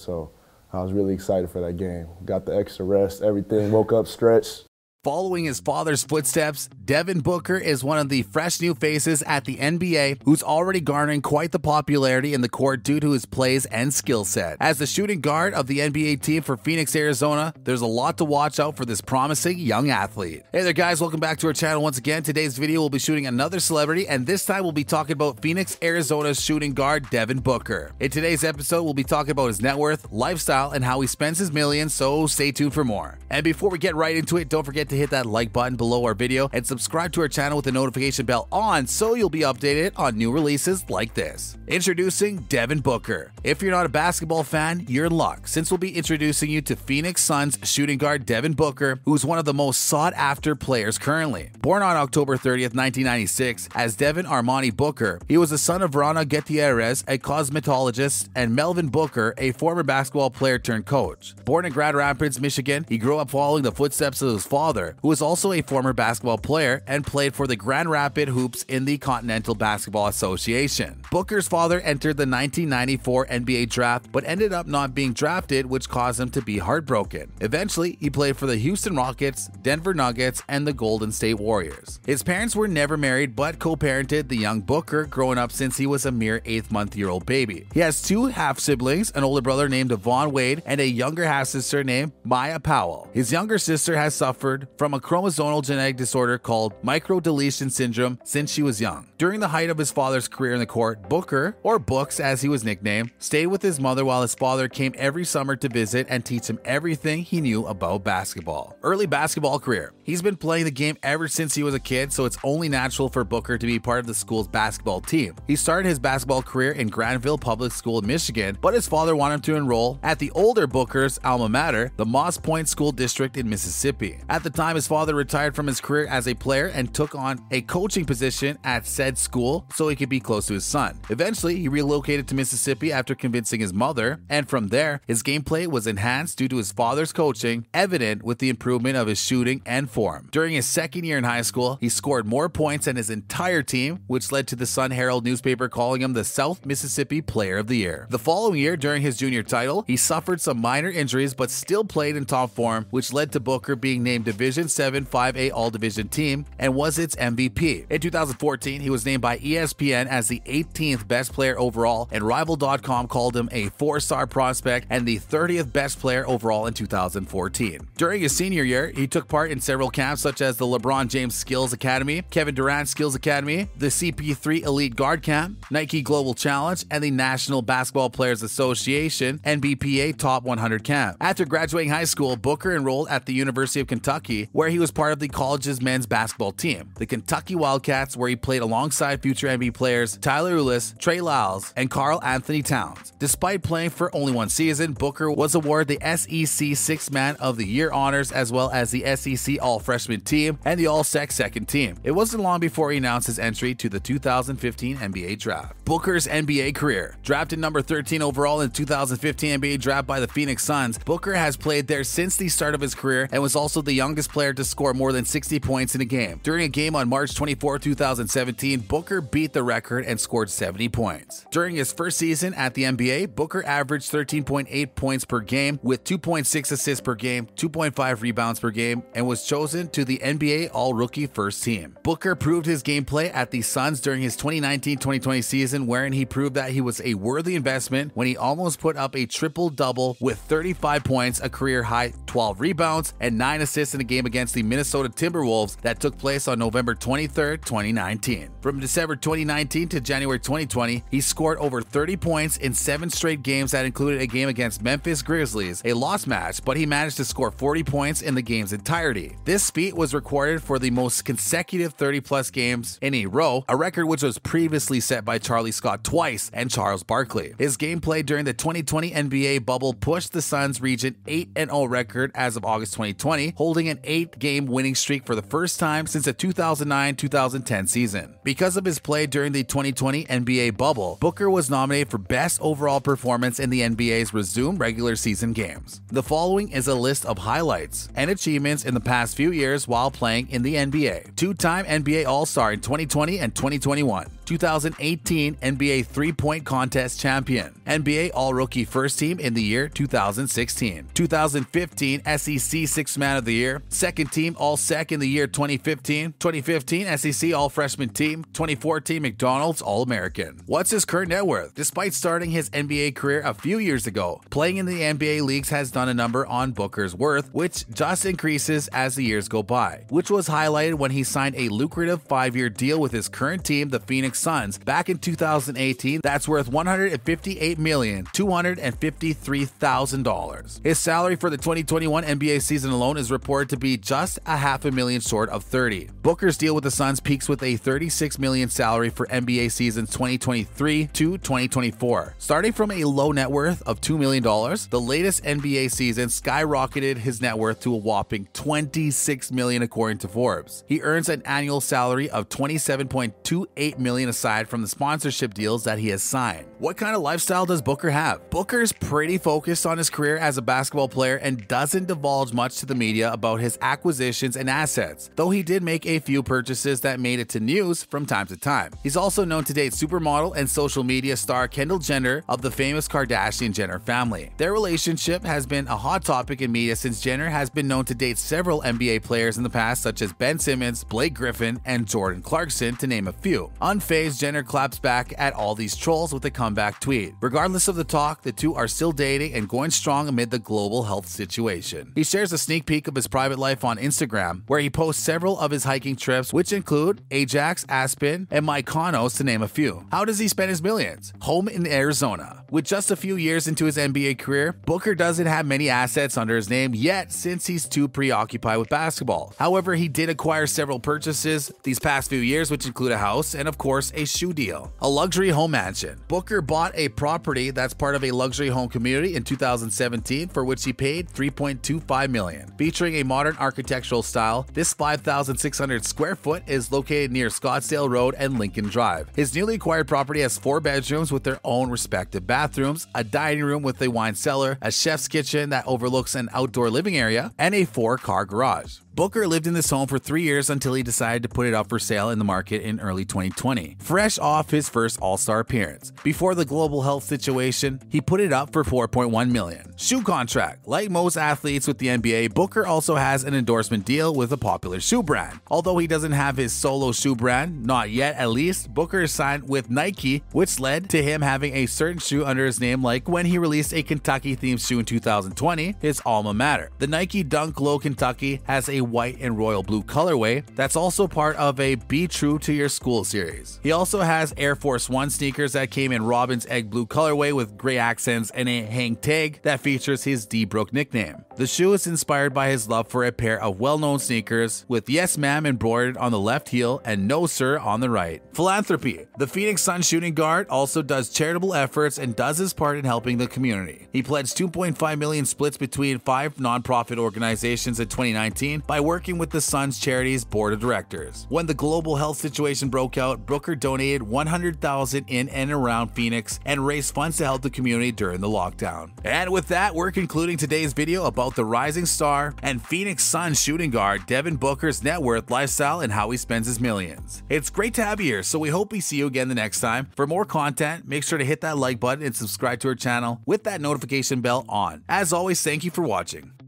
So I was really excited for that game. Got the extra rest, everything. Woke up, stretched, Following his father's footsteps, Devin Booker is one of the fresh new faces at the NBA who's already garnering quite the popularity in the court due to his plays and skill set. As the shooting guard of the NBA team for Phoenix, Arizona, there's a lot to watch out for this promising young athlete. Hey there guys, welcome back to our channel once again. Today's video will be shooting another celebrity and this time we'll be talking about Phoenix, Arizona's shooting guard Devin Booker. In today's episode, we'll be talking about his net worth, lifestyle, and how he spends his millions, so stay tuned for more. And before we get right into it, don't forget to hit that like button below our video and subscribe to our channel with the notification bell on so you'll be updated on new releases like this. Introducing Devin Booker. If you're not a basketball fan, you're in luck since we'll be introducing you to Phoenix Suns shooting guard Devin Booker, who's one of the most sought after players currently. Born on October 30th, 1996, as Devin Armani Booker, he was the son of Rana Gutierrez, a cosmetologist, and Melvin Booker, a former basketball player turned coach. Born in Grand Rapids, Michigan, he grew up following the footsteps of his father father, who was also a former basketball player and played for the Grand Rapid Hoops in the Continental Basketball Association. Booker's father entered the 1994 NBA draft but ended up not being drafted, which caused him to be heartbroken. Eventually, he played for the Houston Rockets, Denver Nuggets, and the Golden State Warriors. His parents were never married but co-parented the young Booker growing up since he was a mere 8th month year old baby. He has two half-siblings, an older brother named Devon Wade and a younger half-sister named Maya Powell. His younger sister has suffered from a chromosomal genetic disorder called microdeletion syndrome since she was young. During the height of his father's career in the court, Booker, or Books as he was nicknamed, stayed with his mother while his father came every summer to visit and teach him everything he knew about basketball. Early basketball career. He's been playing the game ever since he was a kid, so it's only natural for Booker to be part of the school's basketball team. He started his basketball career in Granville Public School in Michigan, but his father wanted him to enroll at the older Booker's alma mater, the Moss Point School District in Mississippi. At the time, his father retired from his career as a player and took on a coaching position at said school so he could be close to his son. Eventually, he relocated to Mississippi after convincing his mother, and from there, his gameplay was enhanced due to his father's coaching, evident with the improvement of his shooting and form. During his second year in high school, he scored more points than his entire team, which led to the Sun Herald newspaper calling him the South Mississippi Player of the Year. The following year, during his junior title, he suffered some minor injuries but still played in top form, which led to Booker being named Division Division 7 5A All Division team and was its MVP. In 2014, he was named by ESPN as the 18th best player overall, and Rival.com called him a four star prospect and the 30th best player overall in 2014. During his senior year, he took part in several camps such as the LeBron James Skills Academy, Kevin Durant Skills Academy, the CP3 Elite Guard Camp, Nike Global Challenge, and the National Basketball Players Association NBPA Top 100 Camp. After graduating high school, Booker enrolled at the University of Kentucky where he was part of the college's men's basketball team. The Kentucky Wildcats, where he played alongside future NBA players Tyler Ulis, Trey Lyles, and Carl Anthony Towns. Despite playing for only one season, Booker was awarded the SEC Sixth Man of the Year honors as well as the SEC All Freshman team and the All Sec second team. It wasn't long before he announced his entry to the 2015 NBA draft. Booker's NBA career. Drafted number 13 overall in the 2015 NBA draft by the Phoenix Suns, Booker has played there since the start of his career and was also the youngest player to score more than 60 points in a game. During a game on March 24, 2017, Booker beat the record and scored 70 points. During his first season at the NBA, Booker averaged 13.8 points per game with 2.6 assists per game, 2.5 rebounds per game, and was chosen to the NBA All-Rookie First Team. Booker proved his gameplay at the Suns during his 2019-2020 season wherein he proved that he was a worthy investment when he almost put up a triple-double with 35 points, a career-high 12 rebounds, and 9 assists in a game against the Minnesota Timberwolves that took place on November 23, 2019. From December 2019 to January 2020, he scored over 30 points in seven straight games that included a game against Memphis Grizzlies, a loss match, but he managed to score 40 points in the game's entirety. This feat was recorded for the most consecutive 30 plus games in a row, a record which was previously set by Charlie Scott twice and Charles Barkley. His gameplay during the 2020 NBA bubble pushed the Suns' region 8 0 record as of August 2020, holding an eight game winning streak for the first time since the 2009 2010 season. Because of his play during the 2020 NBA bubble, Booker was nominated for Best Overall Performance in the NBA's resumed regular season games. The following is a list of highlights and achievements in the past few years while playing in the NBA. Two time NBA All Star in 2020 and 2021. 2018 NBA three point contest champion, NBA All Rookie First Team in the year 2016, 2015 SEC Six Man of the Year, second team All Sec in the year 2015, 2015 SEC All Freshman Team, 2014 McDonald's All American. What's his current net worth? Despite starting his NBA career a few years ago, playing in the NBA leagues has done a number on Booker's worth, which just increases as the years go by, which was highlighted when he signed a lucrative five year deal with his current team, the Phoenix Suns back in 2018 that's worth $158,253,000. His salary for the 2021 NBA season alone is reported to be just a half a million short of 30. Booker's deal with the Suns peaks with a 36 million salary for NBA seasons 2023 to 2024. Starting from a low net worth of $2 million, the latest NBA season skyrocketed his net worth to a whopping 26 million according to Forbes. He earns an annual salary of 27.28 million aside from the sponsorship deals that he has signed. What kind of lifestyle does Booker have? Booker is pretty focused on his career as a basketball player and doesn't divulge much to the media about his acquisitions and assets, though he did make a few purchases that made it to news from time to time. He's also known to date supermodel and social media star Kendall Jenner of the famous Kardashian Jenner family. Their relationship has been a hot topic in media since Jenner has been known to date several NBA players in the past, such as Ben Simmons, Blake Griffin, and Jordan Clarkson, to name a few. Unfortunately, phase, Jenner claps back at all these trolls with a comeback tweet. Regardless of the talk, the two are still dating and going strong amid the global health situation. He shares a sneak peek of his private life on Instagram, where he posts several of his hiking trips, which include Ajax, Aspen, and Mykonos, to name a few. How does he spend his millions? Home in Arizona. With just a few years into his NBA career, Booker doesn't have many assets under his name yet since he's too preoccupied with basketball. However, he did acquire several purchases these past few years, which include a house and, of course, a shoe deal. A luxury home mansion. Booker bought a property that's part of a luxury home community in 2017 for which he paid 3.25 million. Featuring a modern architectural style, this 5,600 square foot is located near Scottsdale Road and Lincoln Drive. His newly acquired property has four bedrooms with their own respective bathrooms, a dining room with a wine cellar, a chef's kitchen that overlooks an outdoor living area, and a four-car garage. Booker lived in this home for three years until he decided to put it up for sale in the market in early 2020, fresh off his first All Star appearance. Before the global health situation, he put it up for 4.1 million. Shoe contract. Like most athletes with the NBA, Booker also has an endorsement deal with a popular shoe brand. Although he doesn't have his solo shoe brand, not yet at least, Booker is signed with Nike, which led to him having a certain shoe under his name, like when he released a Kentucky themed shoe in 2020, his alma mater. The Nike Dunk Low Kentucky has a white and royal blue colorway that's also part of a Be True to Your School series. He also has Air Force One sneakers that came in Robin's egg blue colorway with gray accents and a hang tag that features his D Brook nickname. The shoe is inspired by his love for a pair of well-known sneakers with Yes Ma'am embroidered on the left heel and No Sir on the right. Philanthropy. The Phoenix Sun shooting guard also does charitable efforts and does his part in helping the community. He pledged 2.5 million splits between five nonprofit organizations in 2019 by working with the Sun's charity's board of directors. When the global health situation broke out, Brooker donated 100,000 in and around Phoenix and raised funds to help the community during the lockdown. And with that, we're concluding today's video about about the rising star and Phoenix Sun shooting guard Devin Booker's net worth, lifestyle, and how he spends his millions. It's great to have you here, so we hope we see you again the next time. For more content, make sure to hit that like button and subscribe to our channel with that notification bell on. As always, thank you for watching.